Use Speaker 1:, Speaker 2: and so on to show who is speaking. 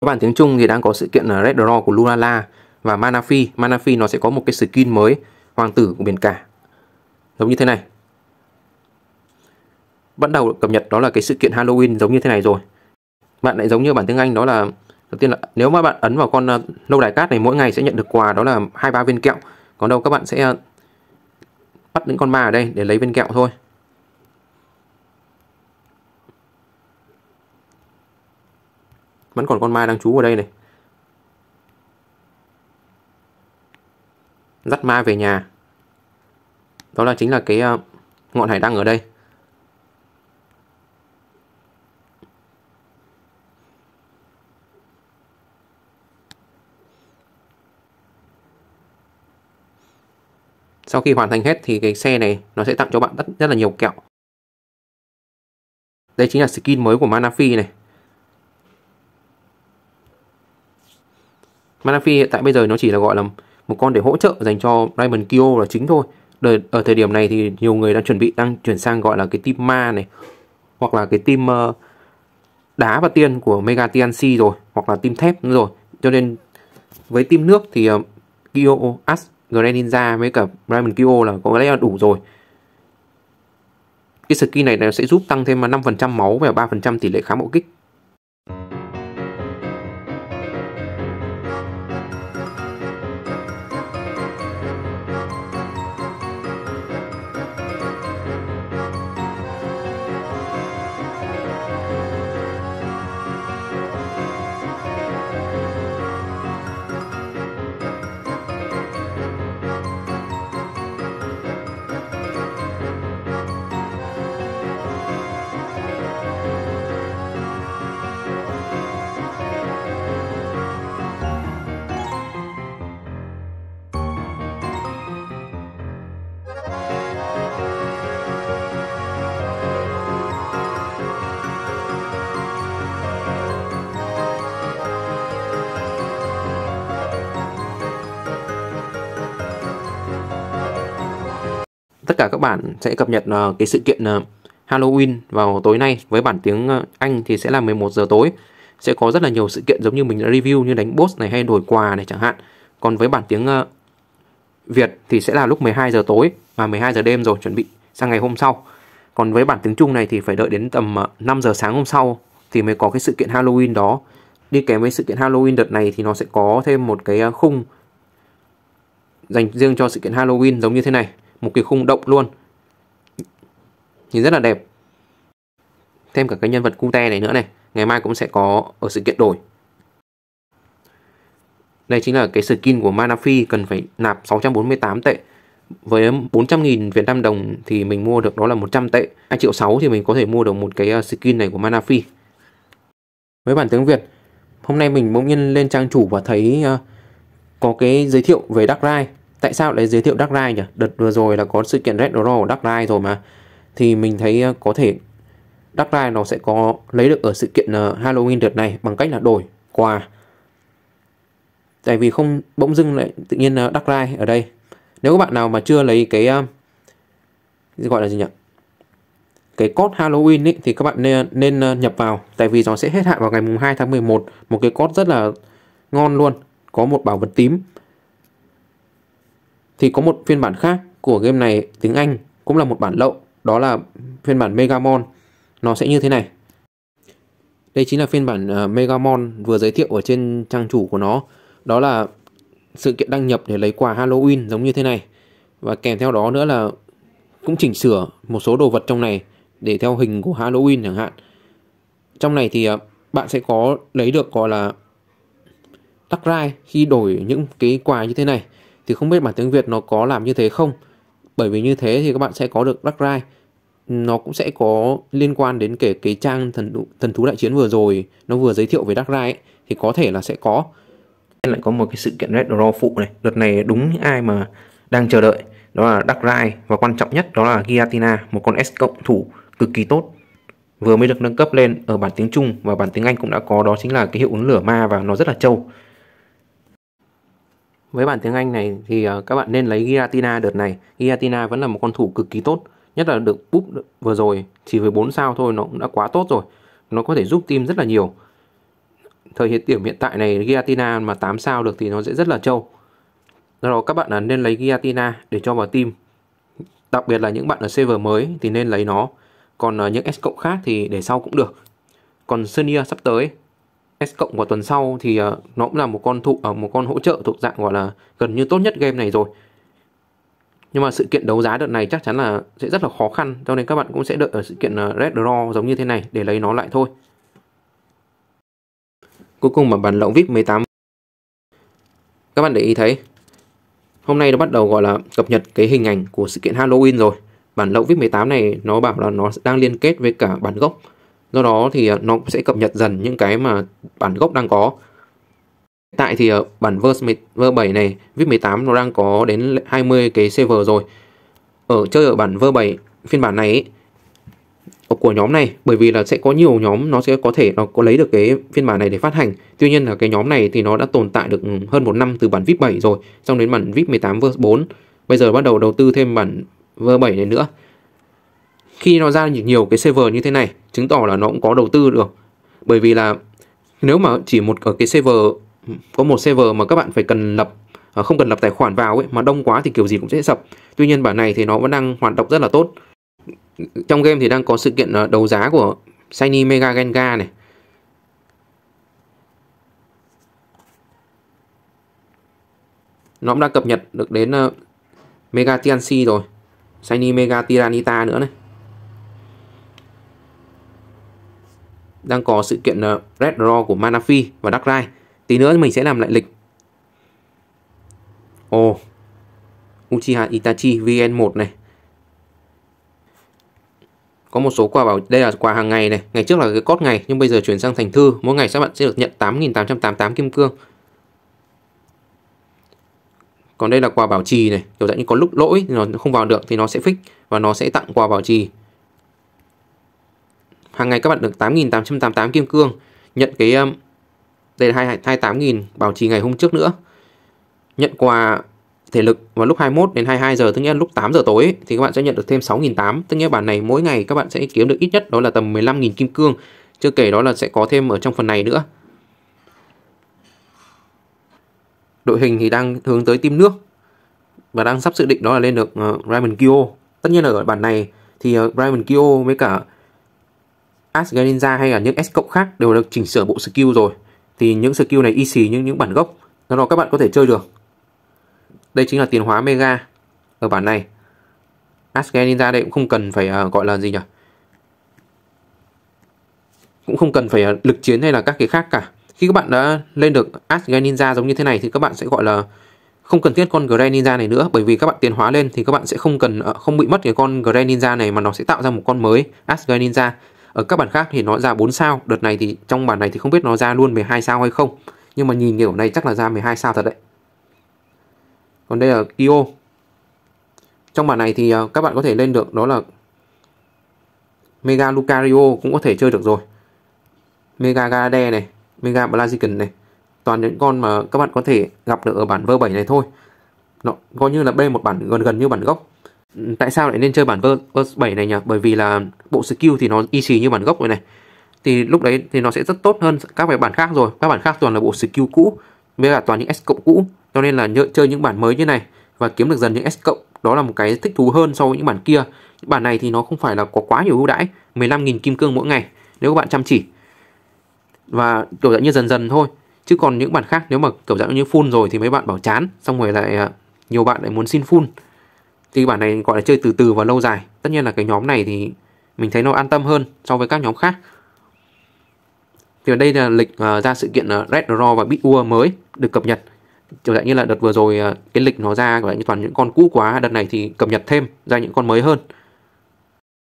Speaker 1: các bạn tiếng Trung thì đang có sự kiện là Red Draw của Lunala và Manafi. Manafi nó sẽ có một cái skin mới, hoàng tử của biển cả. Giống như thế này. Bắt đầu cập nhật đó là cái sự kiện Halloween giống như thế này rồi. Bạn lại giống như bản tiếng Anh đó là đầu tiên là nếu mà bạn ấn vào con lâu ờ, đài cát này mỗi ngày sẽ nhận được quà đó là hai ba viên kẹo. Còn đâu các bạn sẽ ờ, bắt những con ma ở đây để lấy viên kẹo thôi. vẫn còn con mai đang trú ở đây này dắt mai về nhà đó là chính là cái ờ, ngọn hải đăng ở đây sau khi hoàn thành hết thì cái xe này nó sẽ tặng cho bạn rất, rất là nhiều kẹo đây chính là skin mới của Manafi này Manafi hiện tại bây giờ nó chỉ là gọi là một con để hỗ trợ dành cho Raymond Kyo là chính thôi. Đời, ở thời điểm này thì nhiều người đang chuẩn bị đang chuyển sang gọi là cái team ma này hoặc là cái team uh, đá và tiên của Mega TNC rồi hoặc là team thép nữa rồi. Cho nên với team nước thì ờ, uh, Kyo, As, Greninja với cả Raymond Kyo là có lẽ là đủ rồi. Cái skill này nó sẽ giúp tăng thêm 5% máu và 3% tỷ lệ kháng bạo kích tất cả các bạn sẽ cập nhật ờ, cái sự kiện ờ, Halloween vào tối nay với bản tiếng ờ, Anh thì sẽ là 11 giờ tối sẽ có rất là nhiều sự kiện giống như mình đã review như đánh boss này hay đổi quà này chẳng hạn còn với bản tiếng Việt thì sẽ là lúc 12 giờ tối và 12 giờ đêm rồi chuẩn bị sang ngày hôm sau còn với bản tiếng Trung này thì phải đợi đến tầm 5 giờ sáng hôm sau thì mới có cái sự kiện Halloween đó đi kèm với sự kiện Halloween đợt này thì nó sẽ có thêm một cái khung dành riêng cho sự kiện Halloween giống như thế này một cái khung động luôn nhìn rất là đẹp thêm cả cái nhân vật Te này nữa này ngày mai cũng sẽ có ở sự kiện đổi đây chính là cái skin của Mana Manafi cần phải nạp 648 tệ với 400.000 Việt Nam đồng thì mình mua được đó là 100 tệ 2 triệu 6 thì mình có thể mua được một cái ờ, skin này của Mana Manafi với bản tiếng Việt hôm nay mình bỗng nhiên lên trang chủ và thấy ờ, có cái giới thiệu về Dark Ride tại sao lại giới thiệu Darkrai nhỉ đợt vừa rồi là có sự kiện Red Roll Dark Ride rồi mà thì mình thấy ờ, có thể Darkrai nó sẽ có lấy được ở sự kiện ờ, Halloween đợt này bằng cách là đổi quà tại vì không bỗng dưng lại tự nhiên ờ, Darkrai ở đây nếu các bạn nào mà chưa lấy cái gọi là gì nhỉ cái code Halloween ý, thì các bạn nên, nên nhập vào tại vì nó sẽ hết hạn vào ngày mùng 2 tháng 11 một cái code rất là ngon luôn có một bảo vật tím thì có một phiên bản khác của game này tiếng Anh cũng là một bản lậu, đó là phiên bản Megamon. Nó sẽ như thế này. Đây chính là phiên bản uh, Megamon vừa giới thiệu ở trên trang chủ của nó. Đó là sự kiện đăng nhập để lấy quà Halloween giống như thế này. Và kèm theo đó nữa là cũng chỉnh sửa một số đồ vật trong này để theo hình của Halloween chẳng hạn. Trong này thì uh, bạn sẽ có lấy được gọi là đắc rai khi đổi những cái quà như thế này thì không biết bản tiếng Việt nó có làm như thế không bởi vì như thế thì các bạn sẽ có được Dark Ride nó cũng sẽ có liên quan đến kể cái trang thần thần thú đại chiến vừa rồi nó vừa giới thiệu về Dark Ride ấy, thì có thể là sẽ có lại có một cái sự kiện Red Draw phụ này đợt này đúng những ai mà đang chờ đợi đó là Dark Ride và quan trọng nhất đó là Giatina một con S cộng thủ cực kỳ tốt vừa mới được nâng cấp lên ở bản tiếng Trung và bản tiếng Anh cũng đã có đó chính là cái hiệu ứng lửa ma và nó rất là trâu với bản tiếng Anh này thì ờ, các bạn nên lấy Giratina đợt này. Giratina vẫn là một con thủ cực kỳ tốt, nhất là được búp vừa rồi chỉ với 4 sao thôi nó cũng đã quá tốt rồi. Nó có thể giúp team rất là nhiều. Thời hiện điểm hiện tại này Giratina mà 8 sao được thì nó sẽ rất là trâu. Do đó các bạn ờ, nên lấy Giratina để cho vào team. Đặc biệt là những bạn ở server mới thì nên lấy nó. Còn ờ, những S cộng khác thì để sau cũng được. Còn Senior sắp tới S cộng vào tuần sau thì uh, nó cũng là một con thụ ở ờ, uh, một con hỗ trợ thuộc dạng gọi là gần như tốt nhất game này rồi. Nhưng mà sự kiện đấu giá đợt này chắc chắn là sẽ rất là khó khăn cho nên các bạn cũng sẽ đợi ở sự kiện uh, Red Draw giống như thế này để lấy nó lại thôi. Cuối cùng mà bản lậu VIP 18 Các bạn để ý thấy Hôm nay nó bắt đầu gọi là cập nhật cái hình ảnh của sự kiện Halloween rồi Bản lậu VIP 18 này nó bảo là nó đang liên kết với cả bản gốc do đó thì ờ, nó sẽ cập nhật dần những cái mà bản gốc đang có tại thì ờ, bản verse, verse 7 này VIP 18 nó đang có đến 20 cái server rồi ở chơi ở bản verse 7 phiên bản này ấy, của nhóm này bởi vì là sẽ có nhiều nhóm nó sẽ có thể nó có lấy được cái phiên bản này để phát hành tuy nhiên là cái nhóm này thì nó đã tồn tại được hơn một năm từ bản VIP 7 rồi xong đến bản VIP 18 verse 4 bây giờ bắt đầu đầu tư thêm bản verse 7 này nữa khi nó ra nhiều cái server như thế này chứng tỏ là nó cũng có đầu tư được bởi vì là nếu mà chỉ một ở cái server có một server mà các bạn phải cần lập à, không cần lập tài khoản vào ấy mà đông quá thì kiểu gì cũng sẽ sập tuy nhiên bản này thì nó vẫn đang hoạt động rất là tốt trong game thì đang có sự kiện à, đấu giá của Shiny Mega Gengar này nó cũng đã cập nhật được đến à, Mega TNC rồi Shiny Mega Tyranita nữa này đang có sự kiện ờ, Red Raw của Manafi và darkrai. Ride. Tí nữa mình sẽ làm lại lịch. Ồ, oh, Uchiha Itachi VN1 này. Có một số quà bảo đây là quà hàng ngày này, ngày trước là cái cốt ngày nhưng bây giờ chuyển sang thành thư, mỗi ngày các bạn sẽ được nhận 8888 kim cương. Còn đây là quà bảo trì này, kiểu dạng như có lúc lỗi nó không vào được thì nó sẽ fix và nó sẽ tặng quà bảo trì hàng ngày các bạn được 8.888 kim cương nhận cái um, đây là 28.000 bảo trì ngày hôm trước nữa nhận quà thể lực vào lúc 21 đến 22 giờ tức nghĩa là lúc 8 giờ tối thì các bạn sẽ nhận được thêm 6.800 tức nghĩa bản này mỗi ngày các bạn sẽ kiếm được ít nhất đó là tầm 15.000 kim cương chưa kể đó là sẽ có thêm ở trong phần này nữa đội hình thì đang hướng tới team nước và đang sắp dự định đó là lên được uh, ờ, Raymond Kyo tất nhiên là ở bản này thì uh, ờ, Raymond Kyo với cả Asgarinja hay là những S cộng khác đều được chỉnh sửa bộ skill rồi thì những skill này y xì những những bản gốc do đó các bạn có thể chơi được đây chính là tiền hóa mega ở bản này Asgarinja đây cũng không cần phải uh, gọi là gì nhỉ cũng không cần phải uh, lực chiến hay là các cái khác cả khi các bạn đã lên được Asgarinja giống như thế này thì các bạn sẽ gọi là không cần thiết con Greninja này nữa bởi vì các bạn tiến hóa lên thì các bạn sẽ không cần ờ, không bị mất cái con Greninja này mà nó sẽ tạo ra một con mới Ash Greninja ở ờ, các bản khác thì nó ra 4 sao đợt này thì trong bản này thì không biết nó ra luôn 12 sao hay không nhưng mà nhìn kiểu này chắc là ra 12 sao thật đấy còn đây là Kyo trong bản này thì ờ, các bạn có thể lên được đó là Mega Lucario cũng có thể chơi được rồi Mega Garde này Mega Blaziken này toàn những con mà các bạn có thể gặp được ở bản V7 này thôi nó coi như là B một bản gần gần như bản gốc tại sao lại nên chơi bản verse 7 này nhỉ? Bởi vì là bộ skill thì nó y xì như bản gốc rồi này. Thì lúc đấy thì nó sẽ rất tốt hơn các cái bản khác rồi. Các bản khác toàn là bộ skill cũ với cả toàn những S cộng cũ. Cho nên là nhớ, chơi những bản mới như này và kiếm được dần những S cộng đó là một cái thích thú hơn so với những bản kia. Bản này thì nó không phải là có quá nhiều ưu đãi, 15.000 kim cương mỗi ngày nếu các bạn chăm chỉ. Và kiểu dạng như dần dần thôi. Chứ còn những bản khác nếu mà kiểu dạng như full rồi thì mấy bạn bảo chán, xong rồi lại à, nhiều bạn lại muốn xin full. Thì bản này gọi là chơi từ từ và lâu dài. Tất nhiên là cái nhóm này thì mình thấy nó an tâm hơn so với các nhóm khác. Thì ở đây là lịch uh, ra sự kiện uh, Red Draw và BitWar mới được cập nhật. Kiểu dạng như là đợt vừa rồi uh, cái lịch nó ra gọi như toàn những con cũ quá, đợt này thì cập nhật thêm ra những con mới hơn.